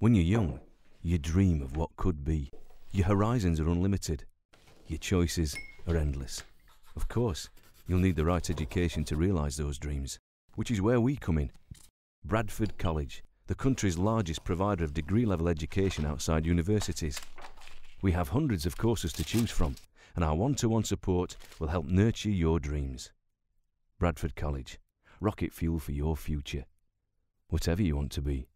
When you're young, you dream of what could be. Your horizons are unlimited. Your choices are endless. Of course, you'll need the right education to realise those dreams, which is where we come in. Bradford College, the country's largest provider of degree level education outside universities. We have hundreds of courses to choose from, and our one to one support will help nurture your dreams. Bradford College, rocket fuel for your future, whatever you want to be.